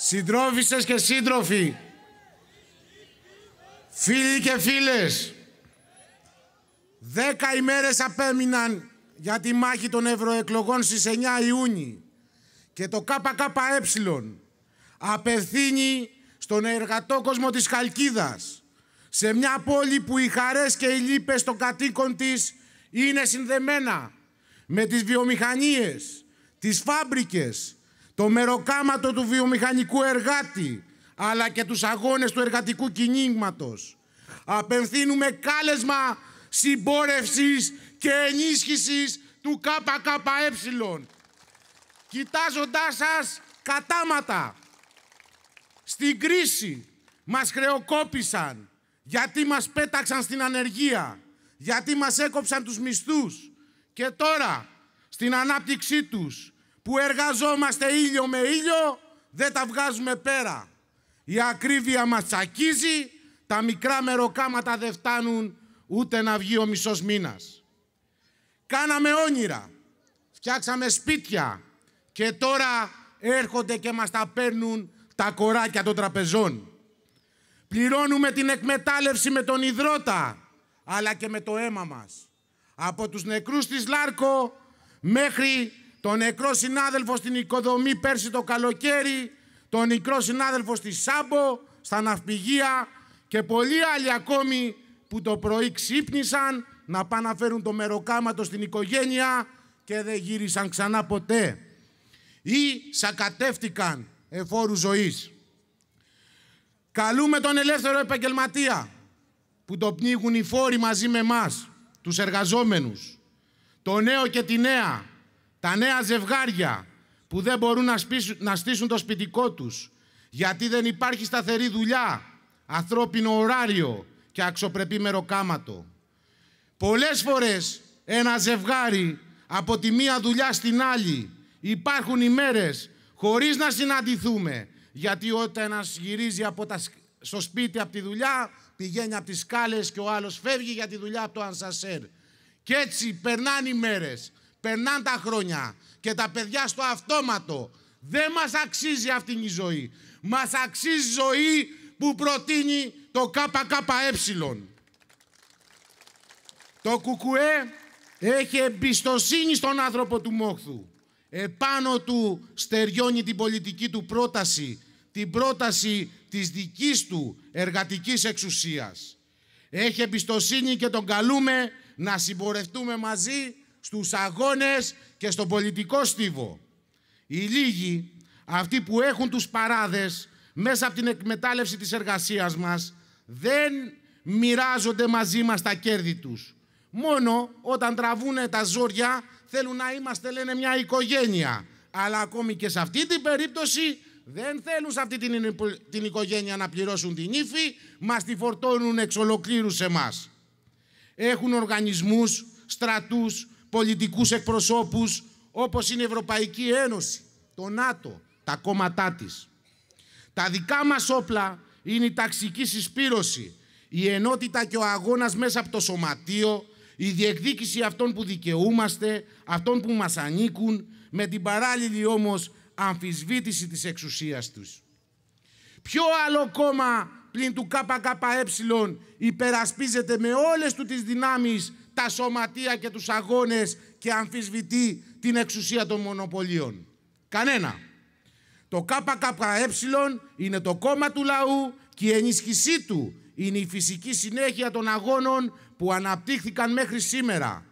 Συντρόφισσες και σύντροφοι, φίλοι και φίλες, δέκα ημέρες απέμειναν για τη μάχη των ευρωεκλογών στις 9 Ιούνιου και το ΚΚΕ απευθύνει στον εργατό κόσμο της Χαλκίδας σε μια πόλη που οι χαρές και οι λύπες των κατοίκων της είναι συνδεμένα με τις βιομηχανίες, τις φάμπρικες, το μεροκάματο του βιομηχανικού εργάτη, αλλά και τους αγώνες του εργατικού κινήματος. Απευθύνουμε κάλεσμα συμπόρευσης και ενίσχυσης του ΚΚΕ. Κοιτάζοντάς σας κατάματα, στην κρίση μας χρεοκόπησαν, γιατί μας πέταξαν στην ανεργία, γιατί μας έκοψαν τους μισθούς και τώρα στην ανάπτυξή τους που εργαζόμαστε ήλιο με ήλιο, δεν τα βγάζουμε πέρα. Η ακρίβεια μας τσακίζει, τα μικρά μεροκάματα δεν φτάνουν ούτε να βγει ο μισός μήνας. Κάναμε όνειρα, φτιάξαμε σπίτια και τώρα έρχονται και μας τα παίρνουν τα κοράκια των τραπεζών. Πληρώνουμε την εκμετάλλευση με τον υδρότα, αλλά και με το αίμα μας. Από τους νεκρούς της Λάρκο μέχρι τον νεκρό συνάδελφο στην οικοδομή πέρσι το καλοκαίρι, τον νεκρό συνάδελφο στη Σάμπο, στα ναυπηγεία και πολλοί άλλοι ακόμη που το πρωί ξύπνησαν να πάνε να φέρουν το μεροκάματο στην οικογένεια και δεν γύρισαν ξανά ποτέ. Ή σακατεύτηκαν εφόρου ζωής. Καλούμε τον ελεύθερο επαγγελματία που το πνίγουν οι φόροι μαζί με μας, τους εργαζόμενους, το νέο και τη νέα, τα νέα ζευγάρια που δεν μπορούν να, σπίσουν, να στήσουν το σπιτικό τους γιατί δεν υπάρχει σταθερή δουλειά, ανθρώπινο ωράριο και αξιοπρεπή μεροκάματο. Πολλές φορές ένα ζευγάρι από τη μία δουλειά στην άλλη υπάρχουν ημέρες χωρίς να συναντηθούμε γιατί όταν ένας γυρίζει από τα, στο σπίτι από τη δουλειά πηγαίνει από τις σκάλες και ο άλλος φεύγει για τη δουλειά από το Ανσασέρ. Και έτσι περνάνε οι μέρες. Περνάνε τα χρόνια και τα παιδιά στο αυτόματο. Δεν μας αξίζει αυτή η ζωή. Μας αξίζει ζωή που προτείνει το ΚΚΕ. Το κουκουέ έχει εμπιστοσύνη στον άνθρωπο του Μόχθου. Επάνω του στεριώνει την πολιτική του πρόταση, την πρόταση της δικής του εργατικής εξουσίας. Έχει εμπιστοσύνη και τον καλούμε να συμπορευτούμε μαζί στους αγώνες και στον πολιτικό στίβο. Οι λίγοι, αυτοί που έχουν τους παράδες μέσα από την εκμετάλλευση της εργασίας μας, δεν μοιράζονται μαζί μας τα κέρδη τους. Μόνο όταν τραβούν τα ζόρια θέλουν να είμαστε, λένε, μια οικογένεια. Αλλά ακόμη και σε αυτή την περίπτωση δεν θέλουν σε αυτή την, οικογένεια να πληρώσουν την ύφη, μας τη φορτώνουν εξ ολοκλήρου σε Έχουν οργανισμούς, στρατούς, πολιτικούς εκπροσώπους όπως είναι η Ευρωπαϊκή Ένωση, το ΝΑΤΟ, τα κόμματά της. Τα δικά μας όπλα είναι η ταξική συσπήρωση, η ενότητα και ο αγώνας μέσα από το σωματείο, η διεκδίκηση αυτών που δικαιούμαστε, αυτών που μας ανήκουν, με την παράλληλη όμως αμφισβήτηση της εξουσίας τους. Ποιο άλλο κόμμα πλην του ΚΚΕ υπερασπίζεται με όλες του τις δυνάμεις τα σωματεία και τους αγώνες και αμφισβητεί την εξουσία των μονοπωλίων. Κανένα. Το ΚΚΕ είναι το κόμμα του λαού και η ενίσχυσή του είναι η φυσική συνέχεια των αγώνων που αναπτύχθηκαν μέχρι σήμερα.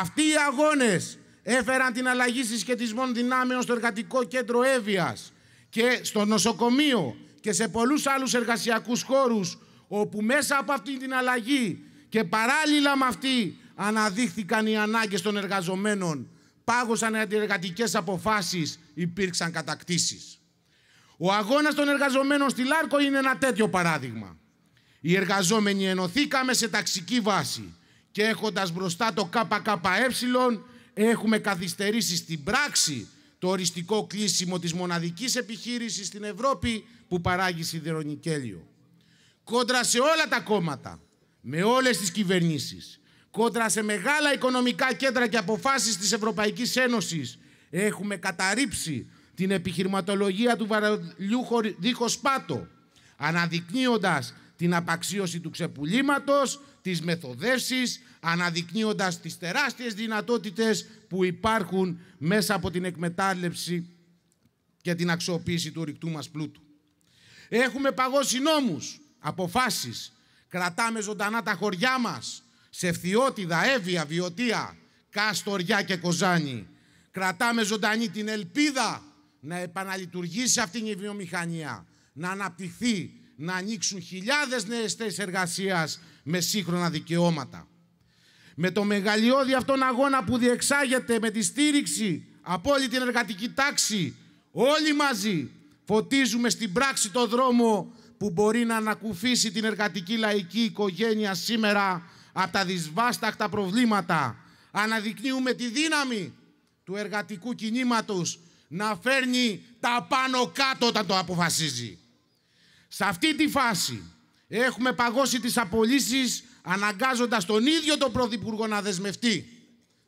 Αυτοί οι αγώνες έφεραν την αλλαγή συσχετισμών δυνάμεων στο εργατικό κέντρο Εύβοιας και στο νοσοκομείο και σε πολλούς άλλους εργασιακούς χώρους όπου μέσα από αυτή την αλλαγή και παράλληλα με αυτή αναδείχθηκαν οι ανάγκες των εργαζομένων. Πάγωσαν οι αντιεργατικές αποφάσεις, υπήρξαν κατακτήσεις. Ο αγώνας των εργαζομένων στη Λάρκο είναι ένα τέτοιο παράδειγμα. Οι εργαζόμενοι ενωθήκαμε σε ταξική βάση και έχοντας μπροστά το ΚΚΕ έχουμε καθυστερήσει στην πράξη το οριστικό κλείσιμο της μοναδικής επιχείρησης στην Ευρώπη που παράγει σιδερονικέλιο. Κόντρα σε όλα τα κόμματα, με όλες τις κυβερνήσεις, κόντρα σε μεγάλα οικονομικά κέντρα και αποφάσεις της Ευρωπαϊκής Ένωσης, έχουμε καταρρύψει την επιχειρηματολογία του βαραλιού δίχως πάτο, αναδεικνύοντας την απαξίωση του ξεπουλήματος, τις μεθοδεύσεις, αναδεικνύοντας τις τεράστιες δυνατότητες που υπάρχουν μέσα από την εκμετάλλευση και την αξιοποίηση του ρηκτού μας πλούτου. Έχουμε παγώσει νόμους, αποφάσεις, Κρατάμε ζωντανά τα χωριά μας. Φθιώτιδα, έβια, Βιωτία, Καστοριά και Κοζάνη. Κρατάμε ζωντανή την ελπίδα να επαναλειτουργήσει αυτήν η βιομηχανία, να αναπτυχθεί, να ανοίξουν χιλιάδες νέες θέσεις εργασίας με σύγχρονα δικαιώματα. Με το μεγαλειώδη αυτόν αγώνα που διεξάγεται με τη στήριξη από όλη την εργατική τάξη, όλοι μαζί φωτίζουμε στην πράξη το δρόμο που μπορεί να ανακουφίσει την εργατική λαϊκή οικογένεια σήμερα από τα δυσβάσταχτα προβλήματα. Αναδεικνύουμε τη δύναμη του εργατικού κινήματος να φέρνει τα πάνω κάτω όταν το αποφασίζει. Σε αυτή τη φάση έχουμε παγώσει τις απολύσεις αναγκάζοντας τον ίδιο τον Πρωθυπουργό να δεσμευτεί.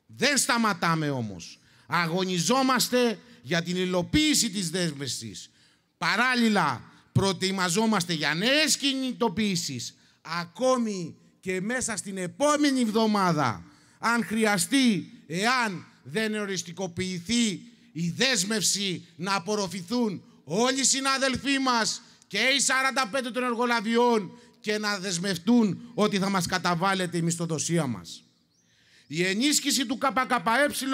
Δεν σταματάμε όμως. Αγωνιζόμαστε για την υλοποίηση της δέσμευσης. Παράλληλα, Προετοιμαζόμαστε για νέες κινητοποίησεις. Ακόμη και μέσα στην επόμενη εβδομάδα, αν χρειαστεί, εάν δεν οριστικοποιηθεί η δέσμευση να απορροφηθούν όλοι οι συνάδελφοί μας και οι 45 των εργολαβιών και να δεσμευτούν ότι θα μας καταβάλλεται η μισθοδοσία μας. Η ενίσχυση του ΚΚΕ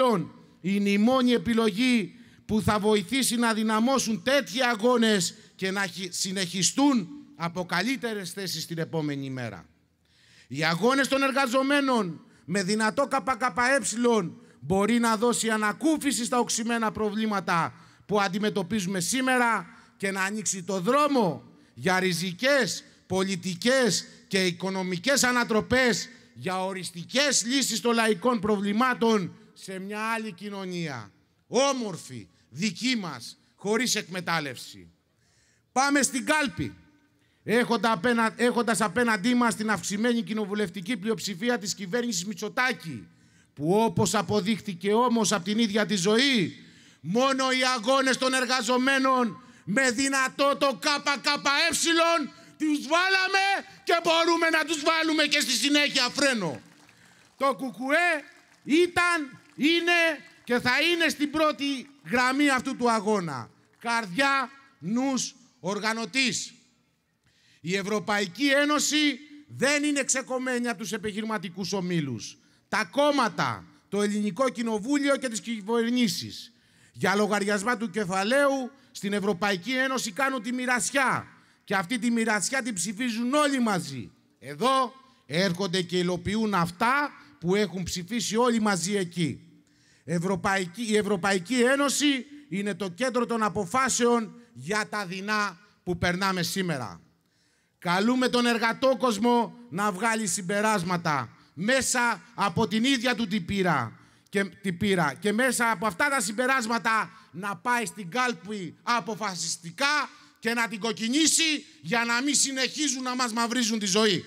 είναι η μόνη επιλογή που θα βοηθήσει να δυναμώσουν τέτοιοι αγώνες και να συνεχιστούν από καλύτερες θέσεις την επόμενη μέρα. Οι αγώνες των εργαζομένων με δυνατό ΚΚΕ μπορεί να δώσει ανακούφιση στα οξυμένα προβλήματα που αντιμετωπίζουμε σήμερα και να ανοίξει το δρόμο για ριζικές, πολιτικές και οικονομικές ανατροπές για οριστικές λύσεις των λαϊκών προβλημάτων σε μια άλλη κοινωνία. Όμορφη, δική μας, χωρίς εκμετάλλευση. Πάμε στην κάλπη. Έχοντας απέναντί μας την αυξημένη κοινοβουλευτική πλειοψηφία της κυβέρνησης Μητσοτάκη, που όπως αποδείχθηκε όμως από την ίδια τη ζωή, μόνο οι αγώνες των εργαζομένων με δυνατό το ΚΚΕ τους βάλαμε και μπορούμε να τους βάλουμε και στη συνέχεια φρένο. Το ΚΚΕ ήταν, είναι και θα είναι στην πρώτη γραμμή αυτού του αγώνα. Καρδιά, νους, οργανωτής. Η Ευρωπαϊκή Ένωση δεν είναι ξεκομμένη από τους επιχειρηματικούς ομίλους. Τα κόμματα, το Ελληνικό Κοινοβούλιο και τις κυβερνήσεις. Για λογαριασμά του κεφαλαίου στην Ευρωπαϊκή Ένωση κάνουν τη μοιρασιά. Και αυτή τη μοιρασιά την ψηφίζουν όλοι μαζί. Εδώ έρχονται και υλοποιούν αυτά που έχουν ψηφίσει όλοι μαζί εκεί. Ευρωπαϊκή, η Ευρωπαϊκή Ένωση είναι το κέντρο των αποφάσεων για τα δεινά που περνάμε σήμερα. Καλούμε τον εργατό κόσμο να βγάλει συμπεράσματα μέσα από την ίδια του την πείρα και, την και μέσα από αυτά τα συμπεράσματα να πάει στην κάλπη αποφασιστικά και να την κοκκινήσει για να μην συνεχίζουν να μας μαυρίζουν τη ζωή.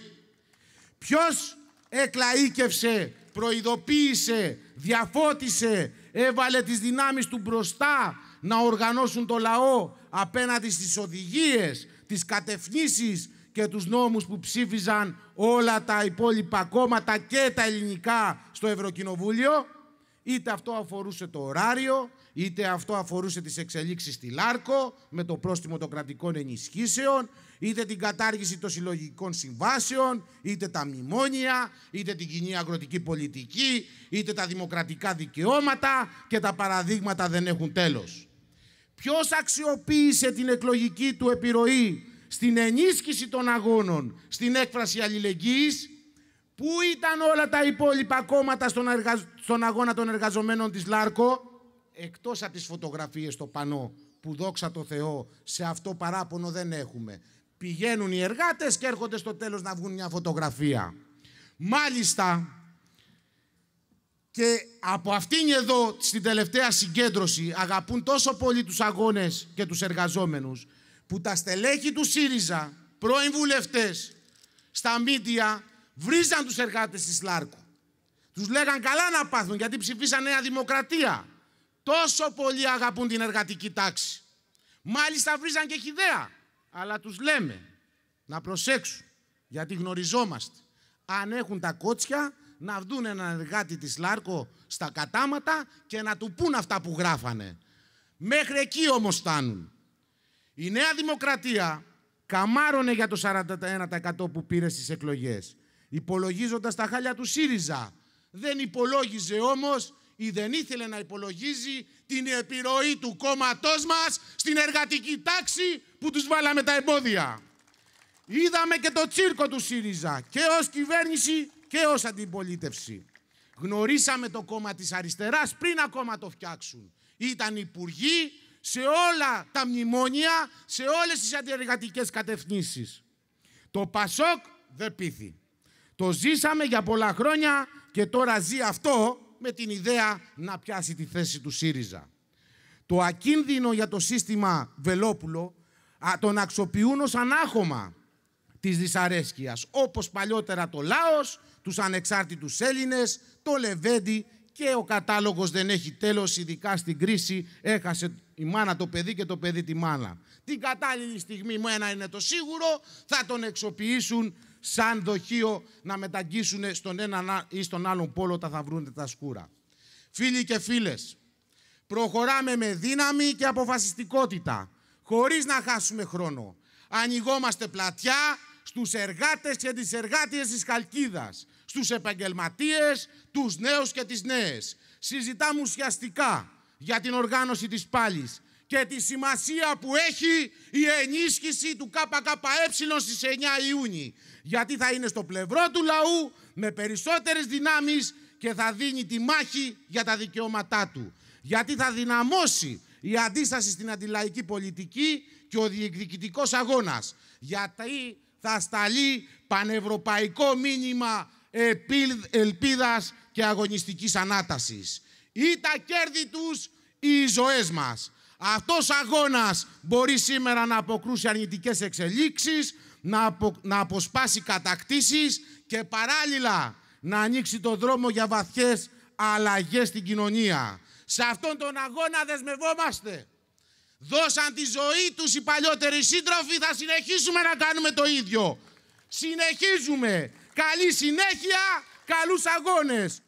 Ποιος εκλαήκευσε, προειδοποίησε, διαφώτισε, έβαλε τις δυνάμεις του μπροστά να οργανώσουν το λαό απέναντι στις οδηγίες, τις κατευθύνσεις και τους νόμους που ψήφιζαν όλα τα υπόλοιπα κόμματα και τα ελληνικά στο Ευρωκοινοβούλιο. Είτε αυτό αφορούσε το ωράριο, είτε αυτό αφορούσε τις εξελίξεις στη Λάρκο με το πρόστιμο των κρατικών ενισχύσεων, είτε την κατάργηση των συλλογικών συμβάσεων, είτε τα μνημόνια, είτε την κοινή αγροτική πολιτική, είτε τα δημοκρατικά δικαιώματα και τα παραδείγματα δεν έχουν τέλος. Ποιος αξιοποίησε την εκλογική του επιρροή στην ενίσχυση των αγώνων, στην έκφραση αλληλεγγύης, πού ήταν όλα τα υπόλοιπα κόμματα στον, αγώνα των εργαζομένων της Λάρκο, εκτός από τις φωτογραφίες στο πανό, που δόξα το Θεό, σε αυτό παράπονο δεν έχουμε. Πηγαίνουν οι εργάτες και έρχονται στο τέλος να βγουν μια φωτογραφία. Μάλιστα, και από αυτήν εδώ, στην τελευταία συγκέντρωση, αγαπούν τόσο πολύ τους αγώνες και τους εργαζόμενους, που τα στελέχη του ΣΥΡΙΖΑ, πρώην βουλευτές, στα μίντια, βρίζαν τους εργάτες της ΛΑΡΚΟ. Τους λέγαν καλά να πάθουν, γιατί ψηφίσαν Νέα Δημοκρατία. Τόσο πολύ αγαπούν την εργατική τάξη. Μάλιστα βρίζαν και χιδέα. Αλλά τους λέμε να προσέξουν, γιατί γνωριζόμαστε. Αν έχουν τα κότσια, να δουν έναν εργάτη της Λάρκο στα κατάματα και να του πούν αυτά που γράφανε. Μέχρι εκεί όμως φτάνουν. Η Νέα Δημοκρατία καμάρωνε για το 41% που πήρε στις εκλογές, υπολογίζοντας τα χάλια του ΣΥΡΙΖΑ. Δεν υπολόγιζε όμως ή δεν ήθελε να υπολογίζει την επιρροή του κόμματός μας στην εργατική τάξη που τους βάλαμε τα εμπόδια. Είδαμε και το τσίρκο του ΣΥΡΙΖΑ και ως κυβέρνηση και ως αντιπολίτευση. Γνωρίσαμε το κόμμα της αριστεράς πριν ακόμα το φτιάξουν. Ήταν υπουργοί σε όλα τα μνημόνια, σε όλες τις αντιεργατικές κατευθύνσεις. Το Πασόκ δεν πήθη. Το ζήσαμε για πολλά χρόνια και τώρα ζει αυτό με την ιδέα να πιάσει τη θέση του ΣΥΡΙΖΑ. Το ακίνδυνο για το σύστημα Βελόπουλο τον αξιοποιούν ως ανάχωμα της δυσαρέσκειας, όπως παλιότερα το Λάος, τους ανεξάρτητους Έλληνες, το Λεβέντι και ο κατάλογος δεν έχει τέλος, ειδικά στην κρίση έχασε η μάνα το παιδί και το παιδί τη μάνα. Την κατάλληλη στιγμή μου ένα είναι το σίγουρο, θα τον εξοποιήσουν σαν δοχείο να μεταγγίσουν στον έναν ή στον άλλον πόλο τα θα βρουν τα σκούρα. Φίλοι και φίλες, προχωράμε με δύναμη και αποφασιστικότητα, χωρίς να χάσουμε χρόνο. Ανοιγόμαστε πλατιά στους εργάτες και τις εργάτιες της Χαλκίδας στους επαγγελματίες, τους νέους και τις νέες. Συζητάμε ουσιαστικά για την οργάνωση της πάλης και τη σημασία που έχει η ενίσχυση του ΚΚΕ στις 9 Ιούνιου. Γιατί θα είναι στο πλευρό του λαού με περισσότερες δυνάμεις και θα δίνει τη μάχη για τα δικαιώματά του. Γιατί θα δυναμώσει η αντίσταση στην αντιλαϊκή πολιτική και ο διεκδικητικός αγώνας. Γιατί θα σταλεί πανευρωπαϊκό μήνυμα ελπίδας και αγωνιστικής ανάτασης. Ή τα κέρδη τους ή οι ζωές μας. Αυτός αγώνας μπορεί σήμερα να αποκρούσει αρνητικές εξελίξεις, να, να αποσπάσει κατακτήσεις και παράλληλα να ανοίξει το δρόμο για βαθιές αλλαγές στην κοινωνία. Σε αυτόν τον αγώνα δεσμευόμαστε. Δώσαν τη ζωή τους οι παλιότεροι σύντροφοι, θα συνεχίσουμε να κάνουμε το ίδιο. Συνεχίζουμε. Καλή συνέχεια, καλούς αγώνες.